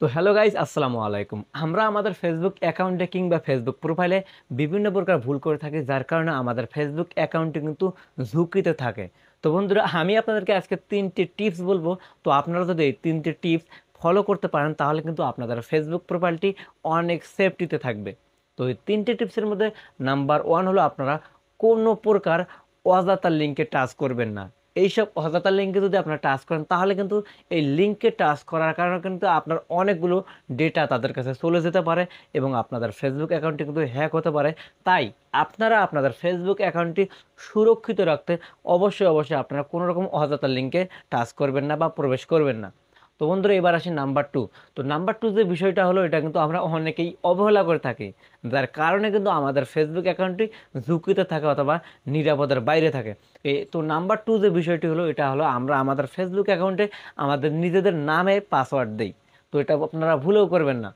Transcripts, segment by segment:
তো hello guys আসসালামু আলাইকুম আমরা আমাদের ফেসবুক অ্যাকাউন্টে কিংবা ফেসবুক প্রোফাইলে বিভিন্ন প্রকার ভুল করে থাকি যার কারণে আমাদের ফেসবুক অ্যাকাউন্টটি কিন্তু ঝুঁকিতে থাকে তো বন্ধুরা আমি আপনাদেরকে আজকে তিনটি টিপস বলবো তো আপনারা যদি এই তিনটি টিপস ফলো করতে পারেন তাহলে কিন্তু আপনাদের ফেসবুক প্রোফাইলটি অনেক সেফটিতে থাকবে তো এই তিনটে টিপসের মধ্যে নাম্বার ওয়ান হলো আপনারা কোনো প্রকার অজাতার লিঙ্কে টাচ করবেন না এইসব অজাতা লিঙ্কে যদি আপনারা টাচ করেন তাহলে কিন্তু এই লিঙ্কে টাচ করার কারণে কিন্তু আপনার অনেকগুলো ডেটা তাদের কাছে চলে যেতে পারে এবং আপনাদের ফেসবুক অ্যাকাউন্টটি কিন্তু হ্যাক হতে পারে তাই আপনারা আপনাদের ফেসবুক অ্যাকাউন্টটি সুরক্ষিত রাখতে অবশ্যই অবশ্যই আপনারা কোনো রকম অজাতা লিঙ্কে টাচ করবেন না বা প্রবেশ করবেন না তো বন্ধুরা এবার আসি নাম্বার টু তো নাম্বার টু যে বিষয়টা হলো এটা কিন্তু আমরা অনেকেই অবহেলা করে থাকি যার কারণে কিন্তু আমাদের ফেসবুক অ্যাকাউন্টটি ঝুঁকিতে থাকে অথবা নিরাপদের বাইরে থাকে তো নাম্বার টু যে বিষয়টি হলো এটা হলো আমরা আমাদের ফেসবুক অ্যাকাউন্টে আমাদের নিজেদের নামে পাসওয়ার্ড দিই তো এটা আপনারা ভুলেও করবেন না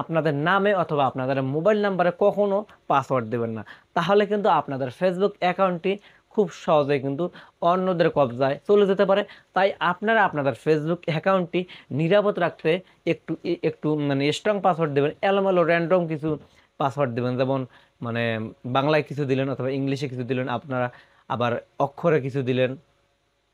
আপনাদের নামে অথবা আপনাদের মোবাইল নাম্বারে কখনও পাসওয়ার্ড দেবেন না তাহলে কিন্তু আপনাদের ফেসবুক অ্যাকাউন্টটি খুব সহজে কিন্তু অন্যদের কবজায় চলে যেতে পারে তাই আপনারা আপনাদের ফেসবুক অ্যাকাউন্টটি নিরাপদ রাখতে একটু একটু মানে স্ট্রং পাসওয়ার্ড দেবেন এলোমেলো র্যান্ডম কিছু পাসওয়ার্ড দেবেন যেমন মানে বাংলায় কিছু দিলেন অথবা ইংলিশে কিছু দিলেন আপনারা আবার অক্ষরে কিছু দিলেন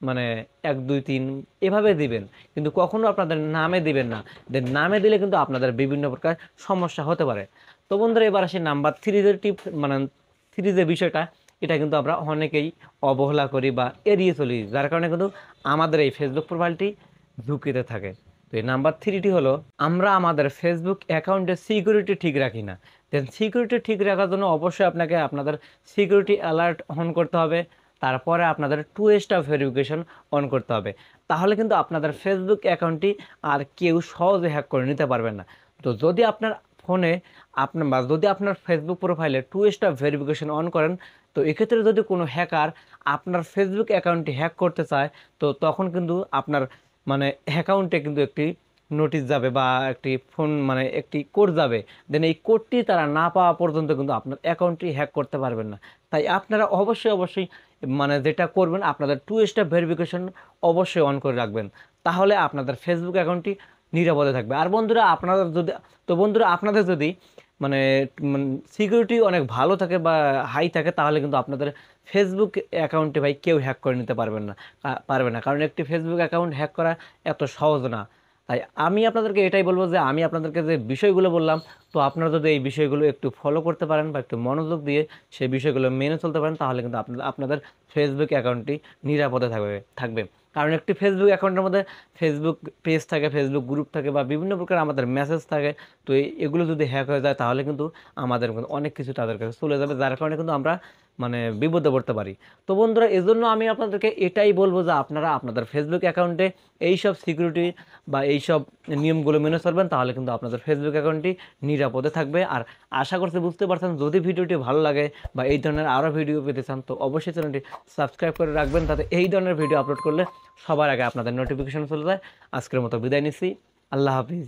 মানে এক দুই তিন এভাবে দিবেন কিন্তু কখনো আপনাদের নামে দিবেন না দেন নামে দিলে কিন্তু আপনাদের বিভিন্ন প্রকার সমস্যা হতে পারে তো বন্ধুরা এবার আসি নাম্বার থ্রিজের টিপ মানে থ্রিজের বিষয়টা এটা কিন্তু আমরা অনেকেই অবহেলা করি বা এড়িয়ে চলি যার কারণে কিন্তু আমাদের এই ফেসবুক প্রোফাইলটি ঝুঁকিতে থাকে তো এই নাম্বার থ্রিটি হলো আমরা আমাদের ফেসবুক অ্যাকাউন্টে সিকিউরিটি ঠিক রাখি না দেন সিকিউরিটি ঠিক রাখার জন্য অবশ্যই আপনাকে আপনাদের সিকিউরিটি অ্যালার্ট অন করতে হবে তারপরে আপনাদের টু স্টাফ ভেরিফিকেশন অন করতে হবে তাহলে কিন্তু আপনাদের ফেসবুক অ্যাকাউন্টটি আর কেউ সহজে হ্যাক করে নিতে পারবেন না তো যদি আপনার ফোনে আপনার বা যদি আপনার ফেসবুক প্রোফাইলে টু স্টার ভেরিফিকেশন অন করেন তো এক্ষেত্রে যদি কোনো হ্যাকার আপনার ফেসবুক অ্যাকাউন্টটি হ্যাক করতে চায় তো তখন কিন্তু আপনার মানে অ্যাকাউন্টে কিন্তু একটি নোটিশ যাবে বা একটি ফোন মানে একটি কোড যাবে দেন এই কোডটি তারা না পাওয়া পর্যন্ত কিন্তু আপনার অ্যাকাউন্টটি হ্যাক করতে পারবেন না তাই আপনারা অবশ্যই অবশ্যই মানে যেটা করবেন আপনাদের টু স্টেপ ভেরিফিকেশন অবশ্যই অন করে রাখবেন তাহলে আপনাদের ফেসবুক অ্যাকাউন্টটি নিরাপদে থাকবে আর বন্ধুরা আপনাদের যদি তো বন্ধুরা আপনাদের যদি মানে সিকিউরিটি মানে অনেক ভালো থাকে বা হাই থাকে তাহলে কিন্তু আপনাদের ফেসবুক অ্যাকাউন্টে ভাই কেউ হ্যাক করে নিতে পারবেন না পারবে না কারণ একটি ফেসবুক অ্যাকাউন্ট হ্যাক করা এত সহজ না তাই আমি আপনাদেরকে এটাই বলবো যে আমি আপনাদেরকে যে বিষয়গুলো বললাম তো আপনারা যদি এই বিষয়গুলো একটু ফলো করতে পারেন বা একটু মনোযোগ দিয়ে সেই বিষয়গুলো মেনে চলতে পারেন তাহলে কিন্তু আপনাদের ফেসবুক অ্যাকাউন্টটি নিরাপদে থাকবে থাকবে কারণ একটি ফেসবুক অ্যাকাউন্টের মধ্যে ফেসবুক পেজ থাকে ফেসবুক গ্রুপ থাকে বা বিভিন্ন প্রকার আমাদের মেসেজ থাকে তো এগুলো যদি হ্যাক হয়ে যায় তাহলে কিন্তু আমাদের কিন্তু অনেক কিছু তাদের কাছে চলে যাবে যার কারণে কিন্তু আমরা মানে বিপদে পড়তে পারি তো বন্ধুরা এজন্য আমি আপনাদেরকে এটাই বলবো যে আপনারা আপনাদের ফেসবুক অ্যাকাউন্টে এই সব সিকিউরিটি বা এই সব নিয়মগুলো মেনে চলবেন তাহলে কিন্তু আপনাদের ফেসবুক অ্যাকাউন্টটি নিরাপদে থাকবে আর আশা করছি বুঝতে পারছেন যদি ভিডিওটি ভালো লাগে বা এই ধরনের আরও ভিডিও পেতে চান তো অবশ্যই চ্যানেলটি সাবস্ক্রাইব করে রাখবেন তাতে এই ধরনের ভিডিও আপলোড করলে সবার আগে আপনাদের নোটিফিকেশন চলে যায় আজকের মতো বিদায় নিছি আল্লাহ হাফিজ